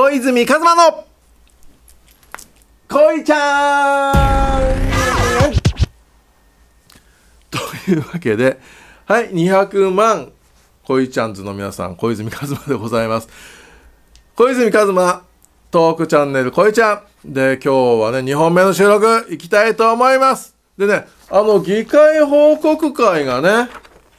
小泉一馬の恋ちゃんというわけではい200万恋ちゃんズの皆さん小泉一馬でございます小泉一馬トークチャンネル恋ちゃんで今日はね2本目の収録いきたいと思いますでねあの議会報告会がね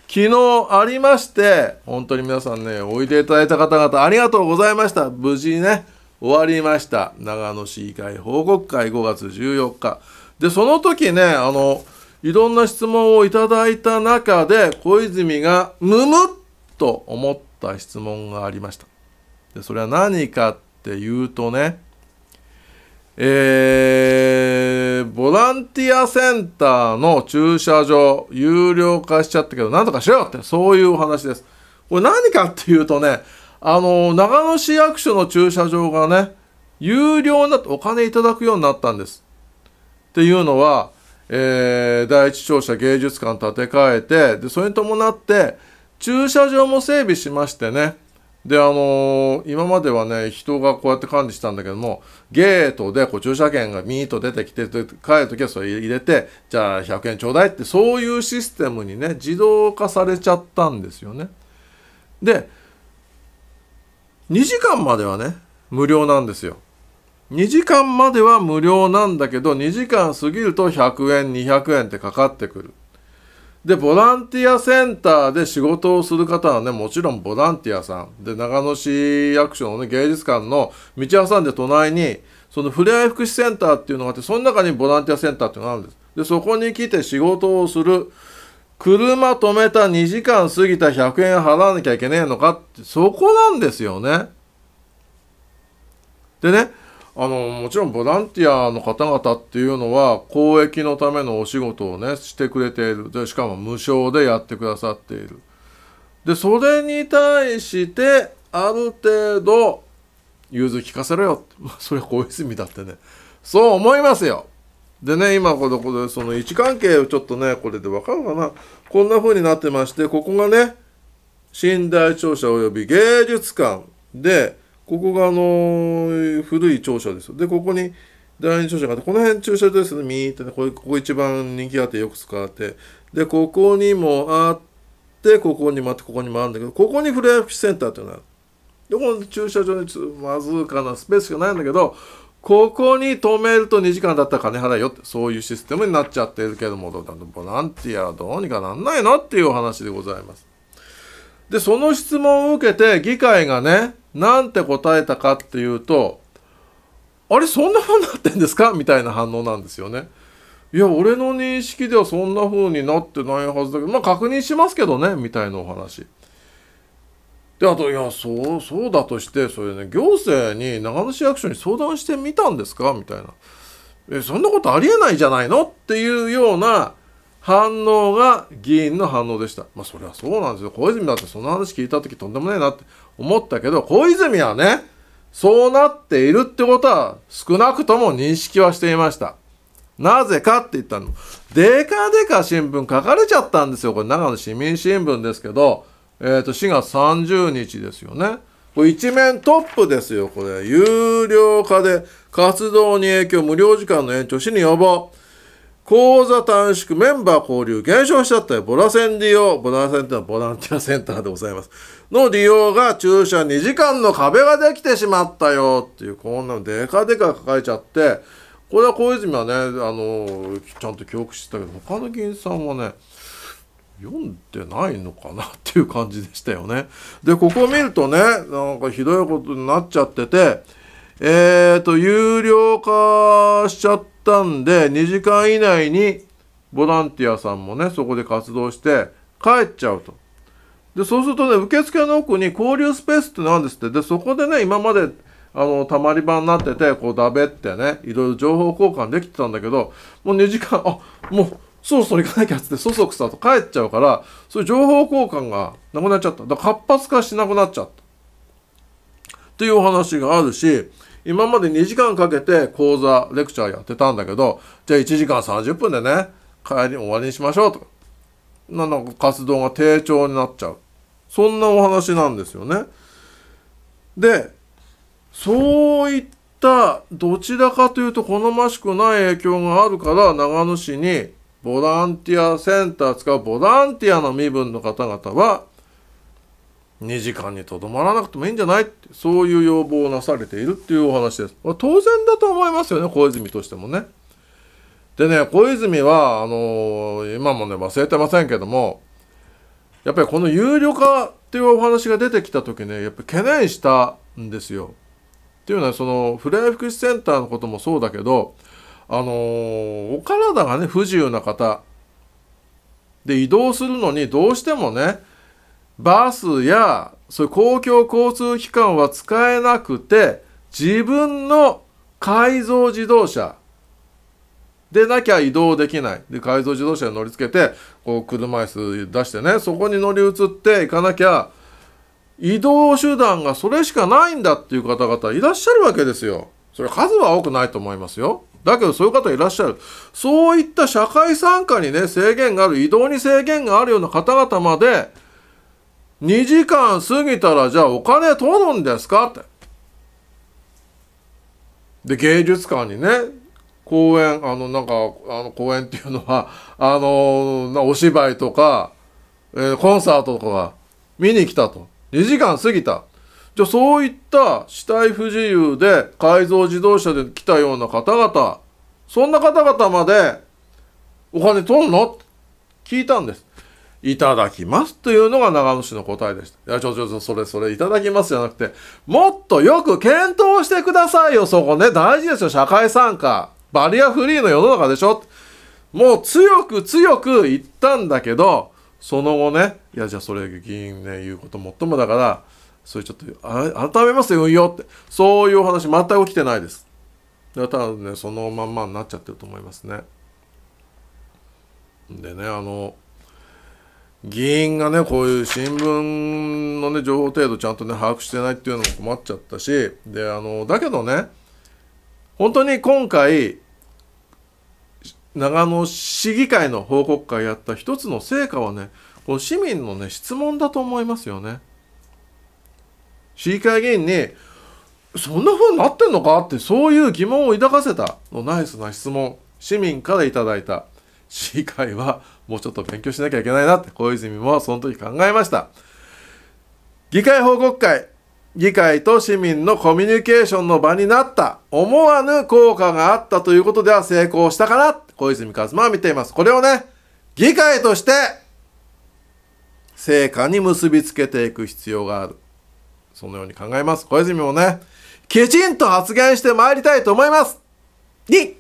昨日ありまして、本当に皆さんね、おいでいただいた方々ありがとうございました。無事にね、終わりました。長野市議会報告会5月14日。で、その時ね、あの、いろんな質問をいただいた中で、小泉がむむっと思った質問がありました。で、それは何かっていうとね、えー、ボランティアセンターの駐車場、有料化しちゃったけど、なんとかしようって、そういうお話です。これ何かっていうとね、あの、長野市役所の駐車場がね、有料になってお金いただくようになったんです。っていうのは、えー、第一庁舎芸術館建て替えて、で、それに伴って、駐車場も整備しましてね、であのー、今まではね人がこうやって管理したんだけどもゲートでこう駐車券がミーと出てきて帰るときはそれ入れてじゃあ100円ちょうだいってそういうシステムにね自動化されちゃったんですよね。で2時間まではね無料なんですよ。2時間までは無料なんだけど2時間過ぎると100円200円ってかかってくる。でボランティアセンターで仕事をする方はねもちろんボランティアさんで長野市役所の、ね、芸術館の道挟んで隣にそのふれあい福祉センターっていうのがあってその中にボランティアセンターっていうのがあるんですでそこに来て仕事をする車止めた2時間過ぎた100円払わなきゃいけねえのかってそこなんですよねでねあのもちろんボランティアの方々っていうのは公益のためのお仕事をねしてくれているでしかも無償でやってくださっているでそれに対してある程度融通聞かせろよまあ、それは小泉だってねそう思いますよでね今ここでその位置関係をちょっとねこれでわかるかなこんな風になってましてここがね寝台庁舎及び芸術館でここがあの古い庁舎ですよ。で、ここに第二庁舎があって、この辺駐車場ですね、みーってね、これここ一番人気があってよく使われて、で、ここにもあって、ここにもあって、ここにもあるんだけど、ここにフレアフィッセンターっていうのがある。で、この駐車場にわずかなスペースがないんだけど、ここに止めると2時間だったら金払いよって、そういうシステムになっちゃってるけども、ボランティアはどうにかなんないのっていうお話でございます。で、その質問を受けて議会がね、なんて答えたかっていうと、あれ、そんな風になってんですかみたいな反応なんですよね。いや、俺の認識ではそんな風になってないはずだけど、まあ確認しますけどね、みたいなお話。で、あと、いや、そう、そうだとして、それね、行政に長野市役所に相談してみたんですかみたいな。え、そんなことありえないじゃないのっていうような反応が議員の反応でした。まあそれはそうなんですよ。小泉だってその話聞いた時とんでもねえなって思ったけど、小泉はね、そうなっているってことは少なくとも認識はしていました。なぜかって言ったの。でかでか新聞書かれちゃったんですよ。これ長野市民新聞ですけど、えっ、ー、と、4月30日ですよね。これ一面トップですよ、これ。有料化で活動に影響、無料時間の延長、市に予防。講座短縮、メンバー交流、減少しちゃったよ。ボラ戦利用、ボラセンというのはボランティアセンターでございます。の利用が駐車2時間の壁ができてしまったよっていう、こんなのでかでか抱えちゃって、これは小泉はね、あの、ちゃんと記憶してたけど、他の議員さんはね、読んでないのかなっていう感じでしたよね。で、ここ見るとね、なんかひどいことになっちゃってて、えーと、有料化しちゃって、ったんで、2時間以内にボランティアさんもね、そこで活動して帰っちゃうと。で、そうするとね、受付の奥に交流スペースってなんですって。で、そこでね、今まで、あの、たまり場になってて、こう、だべってね、いろいろ情報交換できてたんだけど、もう2時間、あ、もう、そろそろ行かなきゃっつって、そそくさと帰っちゃうから、そういう情報交換がなくなっちゃった。だから活発化しなくなっちゃった。っていうお話があるし、今まで2時間かけて講座、レクチャーやってたんだけど、じゃあ1時間30分でね、帰り終わりにしましょうとか。なんか活動が低調になっちゃう。そんなお話なんですよね。で、そういったどちらかというと好ましくない影響があるから長野市にボランティアセンター使うボランティアの身分の方々は2時間にとどまらなくてもいいんじゃないってそういう要望をなされているっていうお話です。当然だと思いますよね小泉としてもね。でね小泉はあのー、今もね忘れてませんけどもやっぱりこの有料化っていうお話が出てきた時ねやっぱ懸念したんですよ。っていうのはそのフレあ福祉センターのこともそうだけどあのー、お体がね不自由な方で移動するのにどうしてもねバスやそういう公共交通機関は使えなくて自分の改造自動車でなきゃ移動できない。で、改造自動車に乗り付けて、こう、車椅子出してね、そこに乗り移っていかなきゃ、移動手段がそれしかないんだっていう方々いらっしゃるわけですよ。それ数は多くないと思いますよ。だけどそういう方いらっしゃる。そういった社会参加にね、制限がある、移動に制限があるような方々まで、2時間過ぎたらじゃあお金取るんですかって。で、芸術館にね、公演、あの、なんか、あの、公演っていうのは、あの、お芝居とか、えー、コンサートとかが見に来たと。2時間過ぎた。じゃあそういった死体不自由で改造自動車で来たような方々、そんな方々までお金取るの聞いたんです。いただきますというのが長野市の答えでした。いや、ちょちょちょ、それそれいただきますじゃなくて、もっとよく検討してくださいよ、そこね。大事ですよ、社会参加。バリアフリーの世の中でしょ。もう強く強く言ったんだけど、その後ね、いや、じゃあそれ議員ね、言うこともっともだから、それちょっと、改めますよ、運用って。そういうお話全く起きてないです。だからね、そのまんまになっちゃってると思いますね。でね、あの、議員がねこういう新聞のね情報程度ちゃんとね把握してないっていうのも困っちゃったしであのだけどね本当に今回長野市議会の報告会やった一つの成果はねこの市民のね質問だと思いますよね。市議会議員に「そんな風になってんのか?」ってそういう疑問を抱かせたのナイスな質問市民から頂いた。次議会はもうちょっと勉強しなきゃいけないなって小泉もその時考えました議会報告会議会と市民のコミュニケーションの場になった思わぬ効果があったということでは成功したかな小泉一馬は見ていますこれをね議会として成果に結びつけていく必要があるそのように考えます小泉もねきちんと発言してまいりたいと思います2